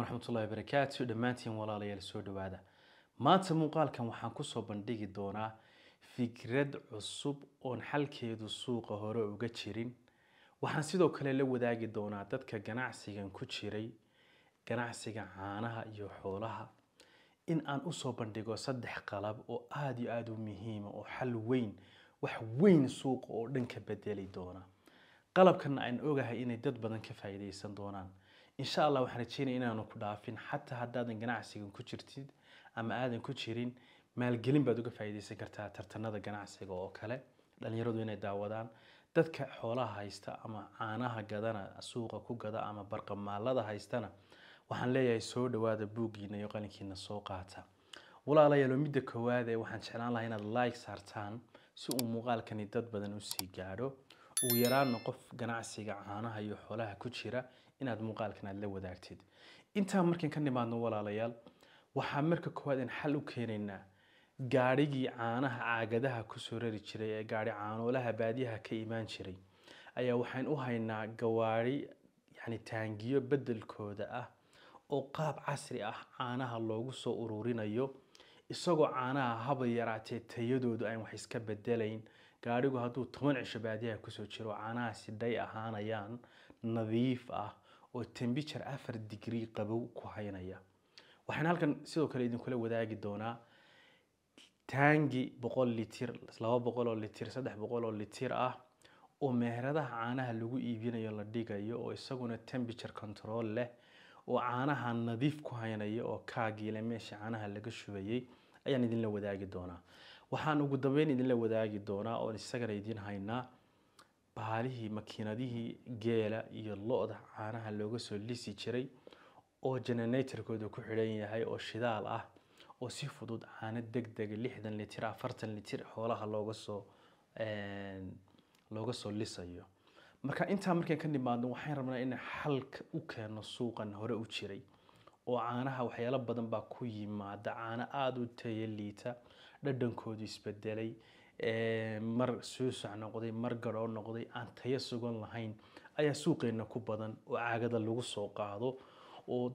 calaykum waraxmatullahi wabarakaatu dhammaantiin walaalayaal soo dhawaada maanta muuqaalkan waxaan kusoo bandhigi doonaa fikrad cusub oon xalkeedu suuqa hore uga jirin waxaan sidoo kale la wadaagi doonaa dadka ganacsigan ku jiray ganacsiga caanaha iyo xoolaha in aan usoo bandhigo saddex qalab oo aada iyo aada u muhiima ah oo xal weyn wax weyn suuqa oo dhan ka bedeli doona qalabkana aan ogahay inay dad badan ka faa'iidaysan doonaan insha allah waxaan rajeynaya inaanu ku dhaafin xataa haddaadan ganacsigan ku jirtid ama aadan ku jirin maalgelin baad uga faa'iidaysan kartaa tartanada ganacsiga oo kale dhalinyaradu inay daawadaan dadka xoolaha haysta ama caanaha gadana suuqa ku gada ama barqamaallada haystana waxaan leeyahay soo dhawaada buuggiina iyo qalinkiina soo qaata walaalayaalo midda koowaad ee waxaan jeclaan lahaa inaad like saartaan si uu muuqaalkani dad badan usii gaadho ugu yaraanna qof ganacsiga caanaha iyo xoolaha ku jira inaad muuqaalkan aad la wadaagtid intaa markaan ka nimaadno walaalayaal waxaa marka koowaad aan xal u keenaynaa gaadhigii caanaha caagadaha kusoo rari jiray ee gaadhi caanoolaha baadiyaha ka imaan jiray ayaa waxaan u haynaa gawaadhi yacni taangiyo beddelkooda ah oo qaab casri ah caanaha loogu soo ururinayo isagoo caanaha haba yaraatee tayadoodu aan wax iska bedelayn gaadhigu hadduu toban cisho baadiyaha kusoo jiro caanaha sidhay ahaanayaan nadiif ah oo tembiture afar digrii qabow ku haynaya waxaan halkan sidoo kale idinkula wadaagi doonaa taangi boqol litir laba boqol oo litir saddex boqol oo litir ah oo meheradaha caanaha lagu iibinayo la dhigayo oo isaguna tembiture control leh oo caanaha nadiif ku haynaya oo kaagiile meesha caanaha laga shubayay ayaan idinla wadaagi doonaa waxaan ugu dambeyn idinla wadaagi doonaa oon isagana idiin haynaa baalihii makiinadihii geela iyo lo-da caanaha looga soo lisi jiray oo generatorkooda ku xidhan yahay oo shidaal ah oo si fudud caano degdega lixdan litir afartan litir xoolaha looga soo looga soo lisayo marka intaa markan ka nimaadno waxaan rabnaa in xalka u keeno suuqan hore u jiray oo caanaha waxyaalo badan baa ku yimaada caano aada u taya liita dhadhankoodi isbedelay mar suusac noqday mar garhoo noqday aan tayo sugan lahayn ayaa suuqeenna ku badan oo caagada lagu soo qaado oo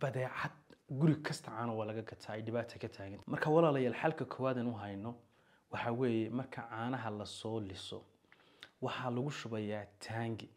badeecad guri kasta caana waa laga gataa ay dhibaata ka taagan marka walaalayaal xalka koowaadeen u hayno waxaa weeye marka caanaha lasoo liso waxaa lagu shubayaa taangi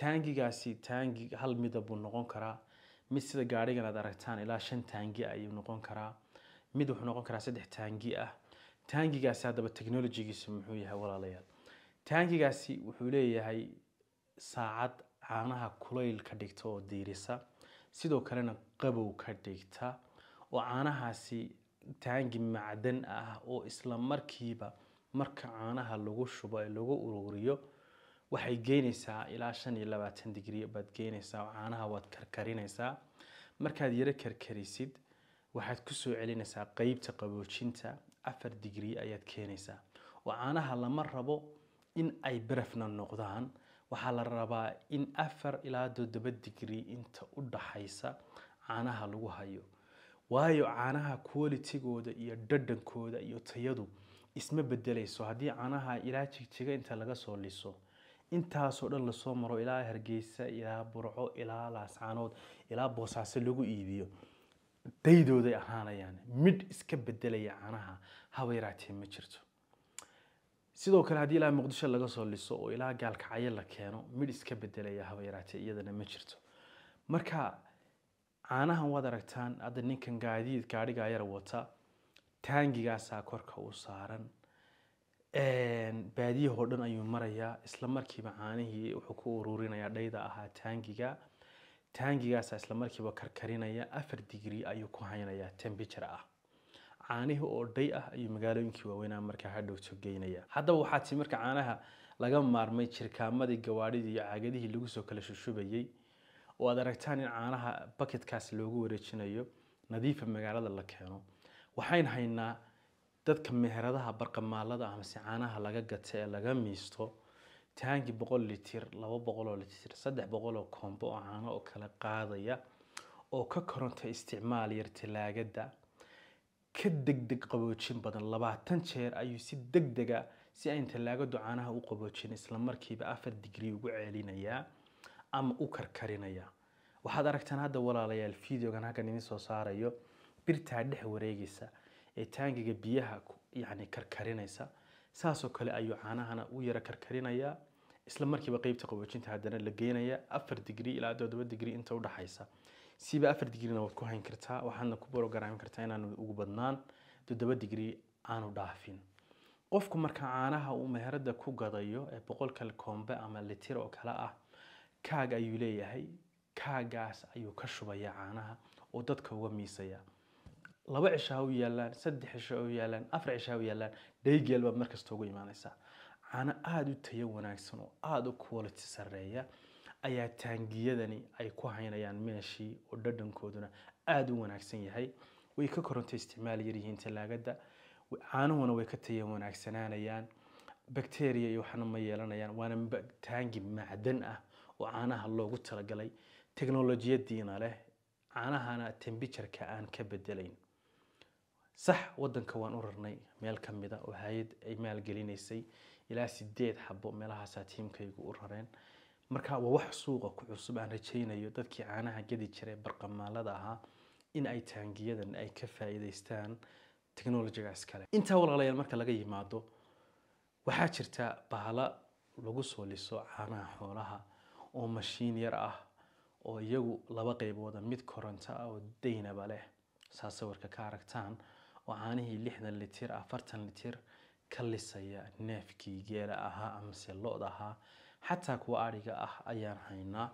taangigaasi taangi hal midab buu noqon karaa mid sida gaadhigan aad aragtaan ilaa shan taangi ayuu noqon karaa mid wuxuu noqon karaa saddex taangi ah taangigaasi haddaba technologigiisu muxuu yahay walaalayaal taangigaasi wuxuu leeyahay saacad caanaha kulayl ka dhigta oo diirisa sidoo kalena qabow ka dhigta oo caanahaasi taangi macdan ah oo isla markiiba marka caanaha lagu shubo ee lagu ururiyo waxay geynaysaa ilaa shan iyo labaatan digrii baad geynaysaa caanaha waad karkarinaysaa markaad yaro karkarisid waxaad kusoo celinaysaa qeybta qaboojinta afar digrii ayaad keenaysaa oo caanaha lama rabo in ay barafna noqdaan waxaa la rabaa in afar ilaa toddoba digrii inta u dhaxaysa caanaha lagu hayo waayo caanaha qualitigooda iyo dhadhankooda iyo tayadu isma bedelayso haddii caanaha ilaa jigjiga inta laga soo liso intaasoo dhan lasoo maro ilaa hargeysa ilaa burco ilaa laascaanood ilaa boosaaso lagu iibiyo daydooday ahaanayaan midh iska bedelaya canaha haba yaraatee ma jirto sidoo kale haddii ilaa muqdisho laga soo liso oo ilaa gaalkacyo la keeno midh iska bedelaya haba yaraatee iyadana ma jirto marka caanahan waad aragtaan hadda ninkan gaadiid gaadhigaa yar wata taangigaasaa korka u saaran baadiyahoo dhan ayuu marayaa isla markiiba caanihii wuxuu ku ururinayaa dhayda ahaa taangiga taangigaasa isla markiiba karkarinaya afar digrii ayuu ku haynayaa tembiture ah caanihii oo dhay ah ayuu magaalooyinkii waaweynaa markaa hadhowto geynaya haddaba waxaa tii marka caanaha laga maarmay jirkaamadii gawaadhidii iyo caagadihii lagu soo kala shushubayey oo aad aragtaan in caanaha baketkaas loogu wareejinayo nadiifa magaalada la keeno waxayn haynaa dadka meheradaha barqamaalada amase caanaha laga gata ee laga miisto taangi boqol litir laba boqoloo litir saddex boqoloo koombo oo caano oo kala qaadaya oo ka koronta isticmaal yar talaagada ka degdeg qaboojin badan labaatan jeer ayuu si degdega ah, si ayn talaagadu caanaha u qaboojin islamarkiiba afar digrii ugu celinayaa ama u karkarinayaa waxaad aragtaan hadda walaalayaal videogan halkan idin soo saarayo birtaa dhex wareegaysa ee taangiga biyaha yani karkarinaysa saasoo kale ayuu caanahana u yara karkarinayaa isla markiiba qeybta qaboojinta haddana la geenaya afar digri ilaa toddoba digri inta u dhaxaysa afar digrina waad ku hayn kartaa waxaadna ku borogaraam kartaa inaanu ugu badnaan toddoba digri aanu dhaafin qofku marka caanaha uu meherada ku gadayo ee boqolka koombe ama litir oo kale ah kaag ayuu leeyahay kaagaas ayuu ka shubayaa caanaha oo dadka uga miisaya laba cishaa u yaalaan saddex cisha u yaalaan afar cishaa u yaalaan dhaygeel baad markasta ugu imaanaysaa cano aada u tayo wanaagsan oo aada u quality sarreeya ayaa taangiyadani ay ku haynayaan meeshii oo dhadhankooduna aada u wanaagsan yahay way ka koronta isticmaal yaryihiin talaagada caanuhuna way ka tayo wanaagsanaanayaan bacteria iyo waxna ma yeelanayaan waana taangi macdan ah oo caanaha loogu talagalay teknolojiyadiina leh caanahana tembijarka aan ka bedelayn sax wadanka waan u rarnay meel ka mid a ah oo hay-ad ay maalgelinaysay ilaa sideed xabo meelahaasaa tiimkaygu u rareen marka waa wax suuqa ku cusub aan rajaynayo dadkii caanaha gedi jiray barqamaalada ahaa in ay taangiyadan ay ka faa'iidaystaan technologigaas kale intaa walaalayaal marka laga yimaado waxaa jirta bahala lagu soo liso caanaha xoolaha oo mashiin yar ah oo iyagu laba qaybooda ah, mid koronto ah oo daynaba leh saa sawirka ka aragtaan oo caanihii lixdan litir afartan litir ka lisaya neefkii geela ahaa amase lo-da ahaa xataa kuwa adhiga ah ayaan haynaa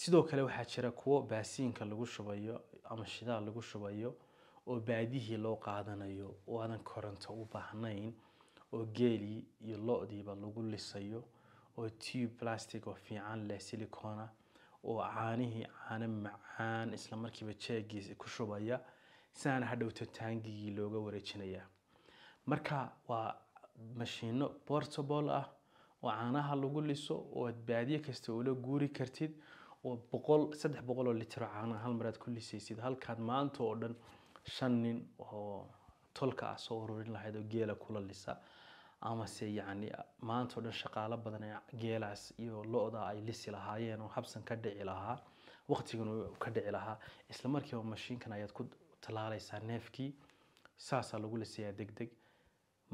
sidoo kale waxaa jira kuwo baasiinka lagu shubayo ama shidaal lagu shubayo oo baadihii loo qaadanayo oo aadan koronto u baahnayn oo geelii iyo lo-diiba lagu lisayo oo tube plastic oo fiican leh silicona oo caanihii caano macaan islamarkiiba jeegiisa ku shubaya sidaana hadhowta taangigii looga wareejinayaa marka waa mashiino portable ah oo caanaha lagu liso oo aad baadiye kasta ula guuri kartid oo boqol saddex boqol oo litiro caanaha hal ku lisaysid halkaad maanta oo dhan shan nin oo tolka ah soo ururin lahayd oo geela kula lisa amase yacni maanta oo dhan shaqaalo badan geelaas iyo lo-da ay lisi lahaayeen oo habsan ka dhici lahaa waqtigan ka dhici lahaa isla mashiinkan ayaad ku talaalaysaa neefkii saasaa lagu lisayaa degdeg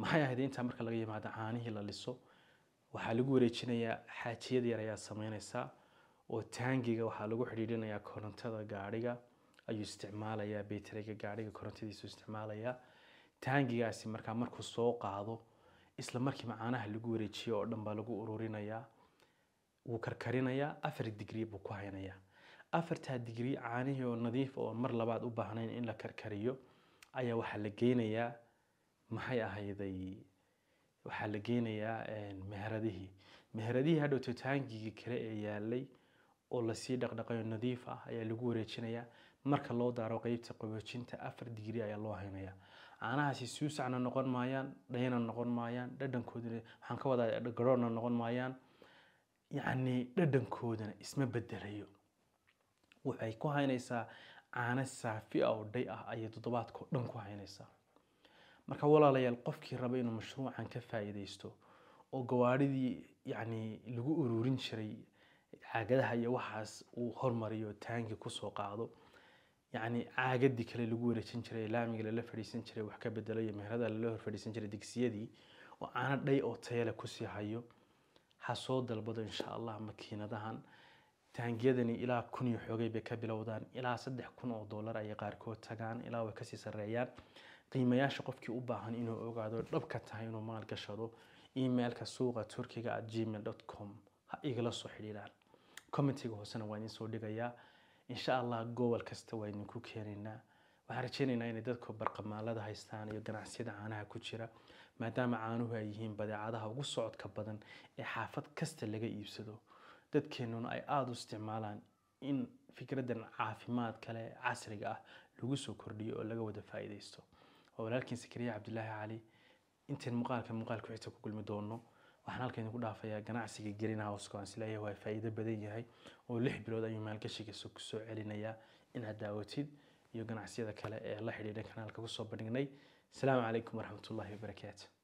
maxay ahayd intaa marka laga yimaado caanihii la liso waxaa lagu wareejinayaa xaajiyad yar ayaa sameynaysaa oo taangiga waxaa lagu xidhiidhinayaa korontada gaadhiga ayuu isticmaalayaa baytariga gaadhiga korontadiisu isticmaalayaa taangigaasi markaa markuu soo qaado isla markiiba caanaha lagu wareejiyo oo dhan baa lagu ururinayaa wuu karkarinayaa afar digrii buu ku haynayaa afartaa digri caanihii oo nadiif oo mar labaad u baahnayn in la karkariyo ayaa waxaa la geynayaa maxay ahayday waxaa la geynayaa meheradihii meheradihii hadhowto taangigii kale ee yaalay oo lasii dhaqdhaqayo nadiif ah ayaa lagu wareejinayaa marka loo daaro qeybta qaboojinta afar digri ayaa loo haynayaa caanahaasi suusacna noqon maayaan dhayna noqon maayaan dhadhankoodana waxaan ka wadaa garoorna noqon maayaan yacni dhadhankoodana isma bedelayo waxay ku haynaysaa caano saafi ah oo dhay ah ayay toddobaadkao dhan ku haynaysaa marka walaalayaal qofkii raba inuu mashruucan ka faa'iidaysto oo gawaadhidii yacni lagu ururin jiray caagadaha iyo waxaas uu hormariyo taangi kusoo qaado yacni caagadii kale lagu wareejin jiray laamiga lala fadhiisan jiray wax ka bedelo iyo meherada lala hor jiray digsiyadii oo caano dhay oo tayale kusii hayo ha soo dalbado insha allah makiinadahan taangiyadani ilaa kun iyo xoogay bay ka bilowdaan ilaa saddex kun oo doolar ayay qaarkood tagaan ilaa way kasii sarreeyaan qiimayaasha qofkii u baahan inuu ogaado dhabka tahay inuu maalgashado emailka suuqa turkiga at gmail com ha igala soo xidhiidhaan commentiga hoosena waa idiin soo dhigayaa insha allah gobol kasta waa idinku keenaynaa waxaan rajeynaynaa inay dadka barqamaalada haystaan iyo ganacsiyada caanaha ku jira maadaama caanuhu ay yihiin badeecadaha ugu socodka badan ee xaafad kasta laga iibsado dadkeennuna ay aada u isticmaalaan in fikraddan caafimaad kale casriga ah lagu soo kordhiyo oo laga wada faa'iidaysto waa walaalkiin sakariya cabdilaahi cali intayn muuqaalka muuqaalka xigta ku kulmi doono waxaan halka idinku dhaafayaa ganacsiga green house aan isleeyahay waa faa'iido badan yahay oo lix bilood ayuu maalgashiga kusoo celinayaa inaad daawatid iyo ganacsiyada kale ee la xidhiidha kanaalka kusoo bandhignay asalaamu calaykum waraxmatullaahi wabarakaatu